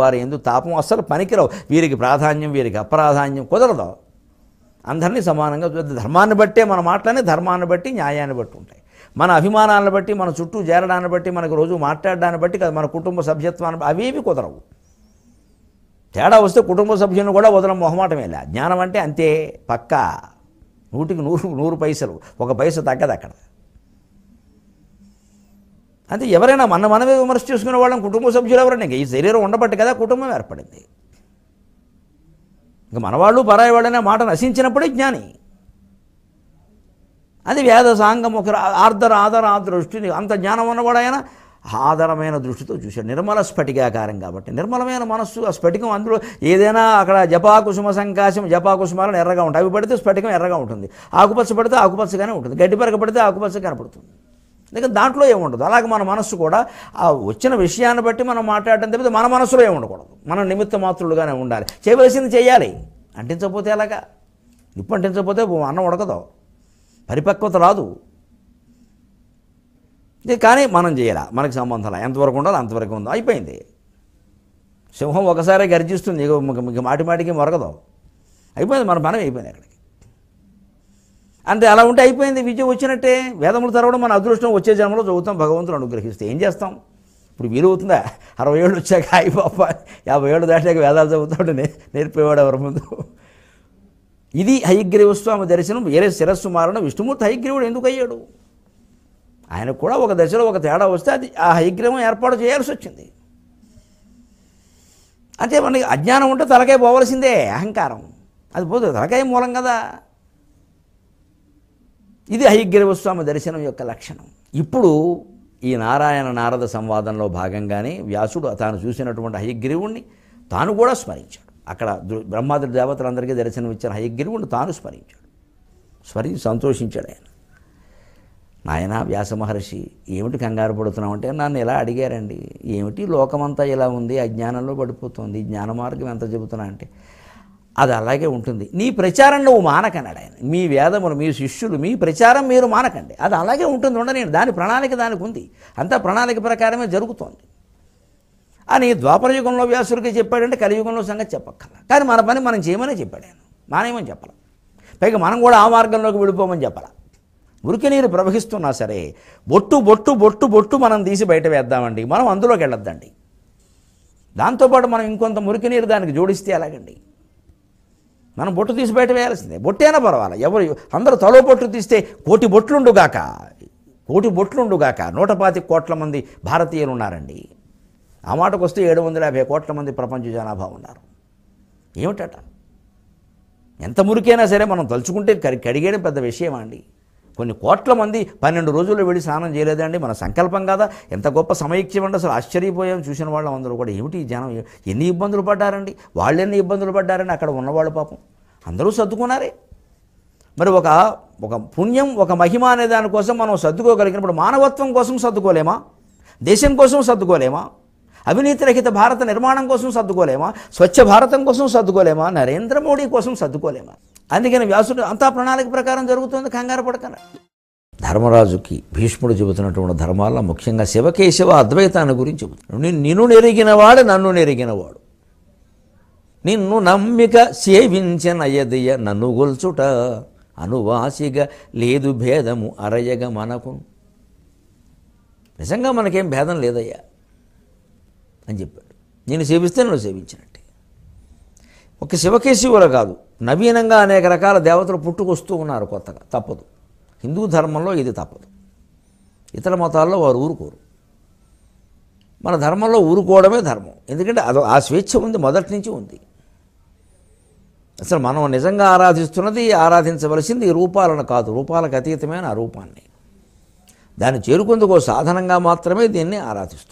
వారు ఎందు తాపం అస్సలు పనికిరావు వీరికి ప్రాధాన్యం వీరికి అప్రాధాన్యం కుదరదు అందరినీ సమానంగా ధర్మాన్ని బట్టే మన మాటలనే ధర్మాన్ని బట్టి న్యాయాన్ని బట్టి ఉంటాయి మన అభిమానాలను బట్టి మన చుట్టూ చేరడాన్ని బట్టి మనకు రోజు మాట్లాడడాన్ని బట్టి కదా మన కుటుంబ సభ్యత్వాన్ని అవేవి కుదరవు తేడా వస్తే కుటుంబ సభ్యులను కూడా వదలం మొహమాటమేలా జ్ఞానం అంటే అంతే పక్కా నూటికి నూరు నూరు పైసలు ఒక పైస తగ్గదు అక్కడ అంటే ఎవరైనా మన మనమే విమర్శ చేసుకునే వాళ్ళని కుటుంబ సభ్యులు ఎవరైనా ఇంకా ఈ శరీరం ఉండబట్టి కదా కుటుంబం ఏర్పడింది ఇంకా మనవాళ్ళు పరాయి వాళ్ళనే మాట నశించినప్పుడే జ్ఞాని అది వేద సాంగం ఒక ఆర్ధర ఆధార దృష్టిని అంత జ్ఞానం ఉన్నవాడు ఆయన ఆధారమైన దృష్టితో చూశాడు నిర్మల స్ఫటికాకారం కాబట్టి నిర్మలమైన మనస్సు ఆ స్ఫటికం అందులో ఏదైనా అక్కడ జపాకుసుమ సంకాశం జపాకుసుమాలను ఎర్రగా ఉంటాయి అవి పడితే స్ఫటికం ఎర్రగా ఉంటుంది ఆకుపచ్చ పడితే ఆకుపచ్చగానే ఉంటుంది గడ్డి పడితే ఆకుపచ్చ కనపడుతుంది ఎందుకంటే దాంట్లో ఏముండదు అలాగే మన మనస్సు కూడా ఆ వచ్చిన విషయాన్ని బట్టి మనం మాట్లాడటం తప్పితే మన మనసులో ఏముండకూడదు మన నిమిత్త మాత్రులుగానే ఉండాలి చేయవలసింది చేయాలి అంటించకపోతే ఎలాగా నిప్పు అంటించకపోతే అన్నం ఉడకదు పరిపక్వత రాదు కానీ మనం చేయాలా మనకి సంబంధం ఎంతవరకు ఉండాలి అంతవరకు ఉందో అయిపోయింది సింహం ఒకసారి గర్జిస్తుంది మాటి మాటికి మొరగదు అయిపోయింది మన మనం అయిపోయింది అక్కడికి అంటే అలా ఉంటే అయిపోయింది విద్య వచ్చినట్టే వేదములు తరవడం మన అదృష్టం వచ్చే జన్మలో చదువుతాం భగవంతుడు అనుగ్రహిస్తే ఏం చేస్తాం ఇప్పుడు వీలవుతుందా అరవై ఏళ్ళు వచ్చాక అయి పాప యాభై ఏళ్ళు దాటాక వేదాలు చదువుతాడు నేర్పేవాడు ఎవరి ముందు ఇది హయగ్రీవ స్వామి దర్శనం వేరే శిరస్సు మారణ విష్ణుమూర్తి హయగ్రీవుడు ఎందుకు అయ్యాడు ఆయన కూడా ఒక దశలో ఒక తేడా వస్తే అది ఆ హయగ్రీవం ఏర్పాటు చేయాల్సి వచ్చింది అంటే మనకి అజ్ఞానం ఉంటే తలకాయ పోవలసిందే అహంకారం అది పోతుంది తలకాయ మూలం కదా ఇది హయగ్రీవస్వామి దర్శనం యొక్క లక్షణం ఇప్పుడు ఈ నారాయణ నారద సంవాదంలో భాగంగానే వ్యాసుడు తాను చూసినటువంటి హయగ్రీవుణ్ణి తాను కూడా స్మరించాడు అక్కడ బ్రహ్మాద్రి దేవతలందరికీ దర్శనం ఇచ్చిన హయగ్రీవుణ్ణి తాను స్మరించాడు స్మరించి సంతోషించాడు ఆయన నాయన వ్యాస మహర్షి ఏమిటి కంగారు పడుతున్నామంటే నన్ను ఇలా అడిగారండి ఏమిటి లోకమంతా ఇలా ఉంది అజ్ఞానంలో పడిపోతుంది జ్ఞాన మార్గం ఎంత చెబుతున్నా అంటే అది అలాగే ఉంటుంది నీ ప్రచారం నువ్వు మానకన్నాడు ఆయన మీ వేదములు మీ శిష్యులు మీ ప్రచారం మీరు మానకండి అది అలాగే ఉంటుంది నేను దాని ప్రణాళిక దానికి ఉంది అంతా ప్రణాళిక ప్రకారమే జరుగుతోంది అని ద్వాపరయుగంలో వ్యాసుడికి చెప్పాడంటే కలియుగంలో సంగతి చెప్పక్కల కానీ మన పని మనం చేయమని చెప్పాడు ఆయన మానేమని చెప్పాలి పైగా మనం కూడా ఆ మార్గంలోకి వెళ్ళిపోమని చెప్పాలి ఉరికి నీరు ప్రవహిస్తున్నా సరే బొట్టు బొట్టు బొట్టు బొట్టు మనం తీసి బయట వేద్దామండి మనం అందులోకి వెళ్ళొద్దండి దాంతోపాటు మనం ఇంకొంత మురికి నీరు దానికి జోడిస్తే ఎలాగండి మనం బొట్టు తీసి బయట వేయాల్సిందే బొట్టేనా పర్వాలా ఎవరు అందరూ తలో బొట్టు తీస్తే కోటి బొట్లుండుగాక కోటి బొట్లుండుగాక నూట పాతి కోట్ల మంది భారతీయులు ఉన్నారండి ఆ మాటకు వస్తే ఏడు వందల యాభై కోట్ల మంది ప్రపంచ జనాభా ఉన్నారు ఏమిటట ఎంత మురికైనా సరే మనం తలుచుకుంటే కడిగేయడం పెద్ద విషయం అండి కొన్ని కోట్ల మంది పన్నెండు రోజుల్లో వెళ్ళి స్నానం చేయలేదండి మన సంకల్పం కదా ఎంత గొప్ప సమైక్యం అంటే అసలు ఆశ్చర్యపోయాం చూసిన వాళ్ళు అందరూ కూడా ఏమిటి జనం ఎన్ని ఇబ్బందులు పడ్డారండి వాళ్ళు ఎన్ని ఇబ్బందులు పడ్డారని అక్కడ ఉన్నవాళ్ళు పాపం అందరూ సర్దుకున్నారే మరి ఒక ఒక పుణ్యం ఒక మహిమ అనే దానికోసం మనం సర్దుకోగలిగినప్పుడు మానవత్వం కోసం సర్దుకోలేమా దేశం కోసం సర్దుకోలేమా అవినీతి రహిత భారత నిర్మాణం కోసం సర్దుకోలేమా స్వచ్ఛ భారతం కోసం సర్దుకోలేమా నరేంద్ర మోడీ కోసం సర్దుకోలేమా అందుకని వ్యాసుడు అంతా ప్రణాళిక ప్రకారం జరుగుతుంది కంగారు పడకన ధర్మరాజుకి భీష్ముడు చెబుతున్నటువంటి ధర్మాల్లో ముఖ్యంగా శివకేశవ అద్వైతాన్ని గురించి చెబుతున్నాడు నిన్ను నెరిగినవాడు నన్ను నెరిగినవాడు నిన్ను నమ్మిక సేవించిన ఎదయ నన్ను గొల్చుట అనువాసిగా లేదు భేదము అరయగ మనకు నిజంగా మనకేం భేదం లేదయ్యా అని చెప్పాడు నేను సేవిస్తే నువ్వు సేవించినట్టు ఒక శివకేశివుల కాదు నవీనంగా అనేక రకాల దేవతలు పుట్టుకొస్తూ ఉన్నారు కొత్తగా తప్పదు హిందూ ధర్మంలో ఇది తప్పదు ఇతర మతాల్లో వారు ఊరుకోరు మన ధర్మంలో ఊరుకోవడమే ధర్మం ఎందుకంటే అది ఆ స్వేచ్ఛ ఉంది మొదటి నుంచి ఉంది అసలు మనం నిజంగా ఆరాధిస్తున్నది ఆరాధించవలసింది ఈ రూపాలను కాదు రూపాలకు అతీతమైన రూపాన్ని దాన్ని చేరుకుందుకు సాధనంగా మాత్రమే దీన్ని ఆరాధిస్తుంది